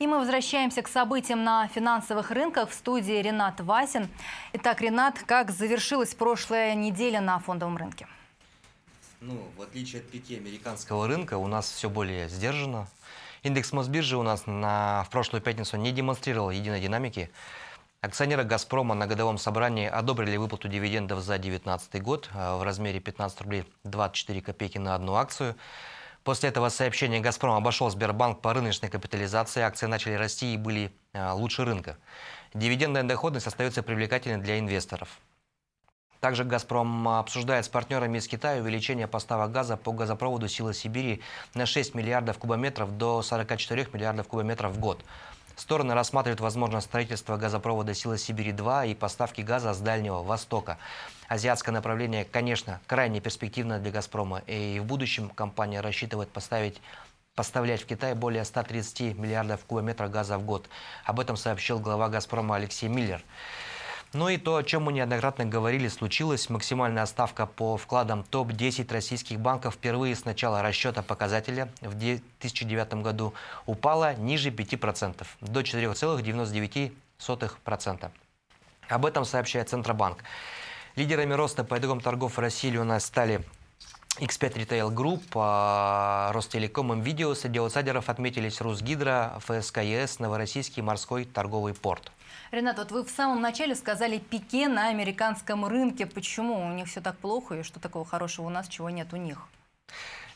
И мы возвращаемся к событиям на финансовых рынках в студии Ренат Васин. Итак, Ренат, как завершилась прошлая неделя на фондовом рынке? Ну, в отличие от пяти американского рынка, у нас все более сдержано. Индекс Мосбиржи у нас на, в прошлую пятницу не демонстрировал единой динамики. Акционеры «Газпрома» на годовом собрании одобрили выплату дивидендов за 2019 год э, в размере 15 рублей 24 копейки на одну акцию – После этого сообщения «Газпром» обошел Сбербанк по рыночной капитализации, акции начали расти и были а, лучше рынка. Дивидендная доходность остается привлекательной для инвесторов. Также «Газпром» обсуждает с партнерами из Китая увеличение поставок газа по газопроводу «Сила Сибири» на 6 миллиардов кубометров до 44 миллиардов кубометров в год. Стороны рассматривают возможность строительства газопровода «Сила Сибири-2» и поставки газа с Дальнего Востока. Азиатское направление, конечно, крайне перспективно для «Газпрома», и в будущем компания рассчитывает поставить поставлять в Китай более 130 миллиардов кубометров газа в год. Об этом сообщил глава «Газпрома» Алексей Миллер. Ну и то, о чем мы неоднократно говорили, случилось. Максимальная ставка по вкладам топ-10 российских банков впервые с начала расчета показателя в 2009 году упала ниже 5%, до 4,99%. Об этом сообщает Центробанк. Лидерами роста по итогам торгов в России у нас стали X5 Retail Group, а, Ростелекомом МВидео. среди аутсайдеров отметились Русгидро, ФСК ЕС, Новороссийский морской торговый порт. Ренат, вот вы в самом начале сказали пике на американском рынке. Почему у них все так плохо и что такого хорошего у нас, чего нет у них?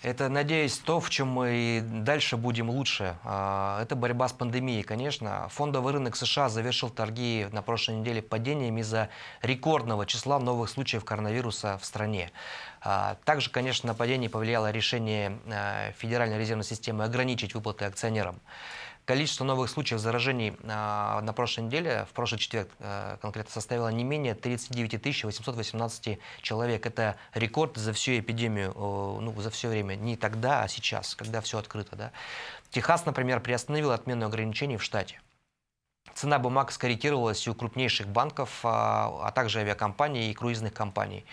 Это, надеюсь, то, в чем мы и дальше будем лучше. А, это борьба с пандемией, конечно. Фондовый рынок США завершил торги на прошлой неделе падением из-за рекордного числа новых случаев коронавируса в стране. А, также, конечно, на падение повлияло решение а, Федеральной резервной системы ограничить выплаты акционерам. Количество новых случаев заражений а, на прошлой неделе, в прошлый четверг э, конкретно, составило не менее 39 818 человек. Это рекорд за всю эпидемию, ну, за все время. Не тогда, а сейчас, когда все открыто. Да? Техас, например, приостановил отмену ограничений в штате. Цена бумаг скорректировалась у крупнейших банков, а, а также авиакомпаний и круизных компаний.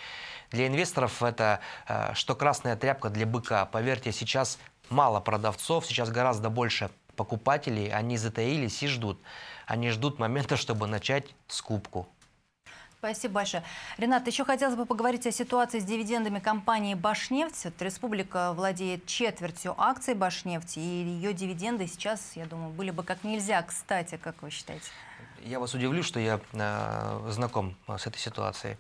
Для инвесторов это э, что красная тряпка для быка. Поверьте, сейчас мало продавцов, сейчас гораздо больше покупателей, они затаились и ждут. Они ждут момента, чтобы начать скупку. Спасибо большое. Ренат, еще хотелось бы поговорить о ситуации с дивидендами компании «Башнефть». республика владеет четвертью акций «Башнефти», и ее дивиденды сейчас, я думаю, были бы как нельзя кстати, как вы считаете? Я вас удивлю, что я э, знаком э, с этой ситуацией.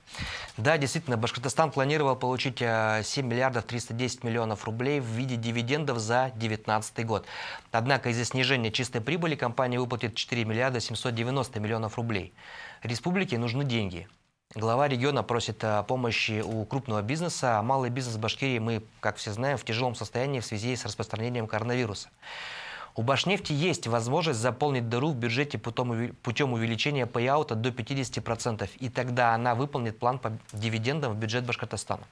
Да, действительно, Башкортостан планировал получить 7 э, миллиардов 310 миллионов рублей в виде дивидендов за 2019 год. Однако из-за снижения чистой прибыли компания выплатит 4 миллиарда 790 миллионов рублей. Республике нужны деньги. Глава региона просит э, помощи у крупного бизнеса, а малый бизнес Башкирии мы, как все знаем, в тяжелом состоянии в связи с распространением коронавируса. У Башнефти есть возможность заполнить дыру в бюджете путем, увеличения пейаута до 50%, и тогда она выполнит план по дивидендам в бюджет Башкортостана.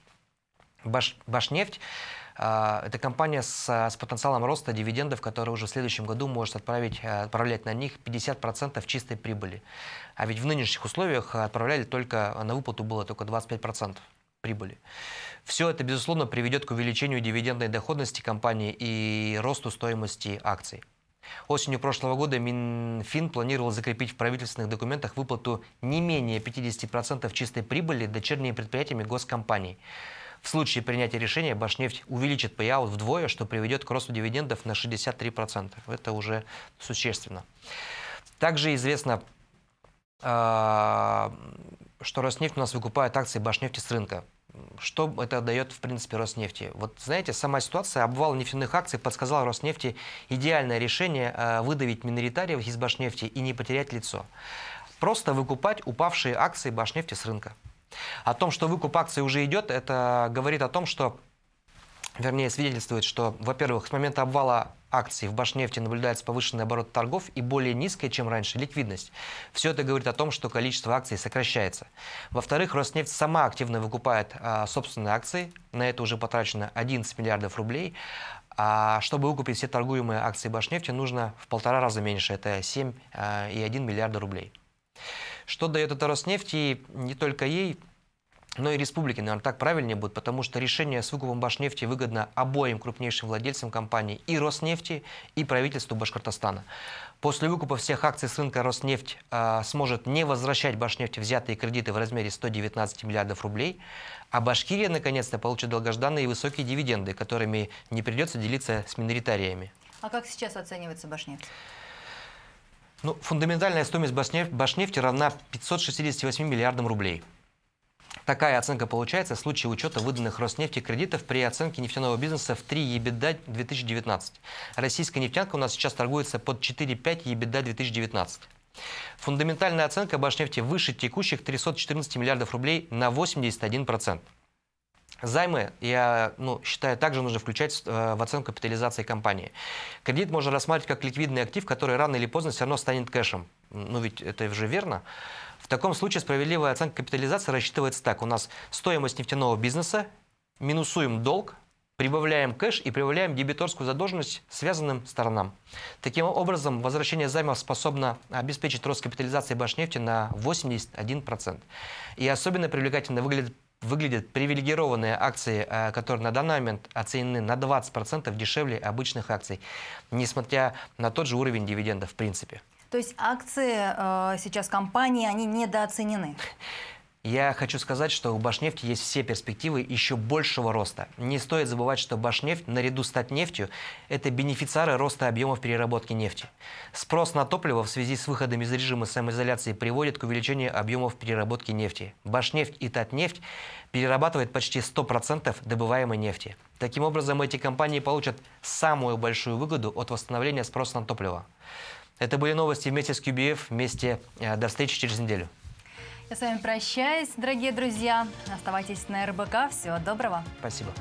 Баш, Башнефть а, это компания с, с потенциалом роста дивидендов, которая уже в следующем году может отправить, а, отправлять на них 50% чистой прибыли. А ведь в нынешних условиях отправляли только, на выплату было только 25% прибыли. Все это, безусловно, приведет к увеличению дивидендной доходности компании и росту стоимости акций. Осенью прошлого года Минфин планировал закрепить в правительственных документах выплату не менее 50% чистой прибыли дочерними предприятиями госкомпаний. В случае принятия решения Башнефть увеличит payout вдвое, что приведет к росту дивидендов на 63%. Это уже существенно. Также известно, а, что Роснефть у нас выкупает акции Башнефти с рынка что это дает, в принципе, Роснефти. Вот, знаете, сама ситуация обвал нефтяных акций подсказал Роснефти идеальное решение э, выдавить миноритариев из Башнефти и не потерять лицо. Просто выкупать упавшие акции Башнефти с рынка. О том, что выкуп акций уже идет, это говорит о том, что вернее, свидетельствует, что, во-первых, с момента обвала акций в Башнефти наблюдается повышенный оборот торгов и более низкая, чем раньше, ликвидность. Все это говорит о том, что количество акций сокращается. Во-вторых, Роснефть сама активно выкупает а, собственные акции. На это уже потрачено 11 миллиардов рублей. А чтобы выкупить все торгуемые акции Башнефти, нужно в полтора раза меньше. Это 7,1 а, миллиарда рублей. Что дает это Роснефти, и не только ей, но и республики, наверное, так правильнее будет, потому что решение с выкупом Башнефти выгодно обоим крупнейшим владельцам компании и Роснефти, и правительству Башкортостана. После выкупа всех акций с рынка Роснефть э, сможет не возвращать Башнефти взятые кредиты в размере 119 миллиардов рублей, а Башкирия наконец-то получит долгожданные высокие дивиденды, которыми не придется делиться с миноритариями. А как сейчас оценивается Башнефть? Ну, фундаментальная стоимость Башнефти равна 568 миллиардам рублей. Такая оценка получается в случае учета выданных Роснефти кредитов при оценке нефтяного бизнеса в 3 ебеда 2019. Российская нефтянка у нас сейчас торгуется под 4,5 ебеда 2019. Фундаментальная оценка Башнефти выше текущих 314 миллиардов рублей на 81%. Займы, я ну, считаю, также нужно включать э, в оценку капитализации компании. Кредит можно рассматривать как ликвидный актив, который рано или поздно все равно станет кэшем. Ну ведь это же верно. В таком случае справедливая оценка капитализации рассчитывается так. У нас стоимость нефтяного бизнеса, минусуем долг, прибавляем кэш и прибавляем дебиторскую задолженность связанным сторонам. Таким образом, возвращение займов способно обеспечить рост капитализации Башнефти на 81%. И особенно привлекательно выглядит выглядят привилегированные акции, э, которые на данный момент оценены на 20% дешевле обычных акций, несмотря на тот же уровень дивидендов в принципе. То есть акции э, сейчас компании, они недооценены? Я хочу сказать, что у Башнефти есть все перспективы еще большего роста. Не стоит забывать, что Башнефть наряду с Татнефтью – это бенефициары роста объемов переработки нефти. Спрос на топливо в связи с выходом из режима самоизоляции приводит к увеличению объемов переработки нефти. Башнефть и Татнефть перерабатывают почти 100% добываемой нефти. Таким образом, эти компании получат самую большую выгоду от восстановления спроса на топливо. Это были новости вместе с QBF. Вместе. Э, до встречи через неделю. Я с вами прощаюсь, дорогие друзья. Оставайтесь на РБК. Всего доброго. Спасибо.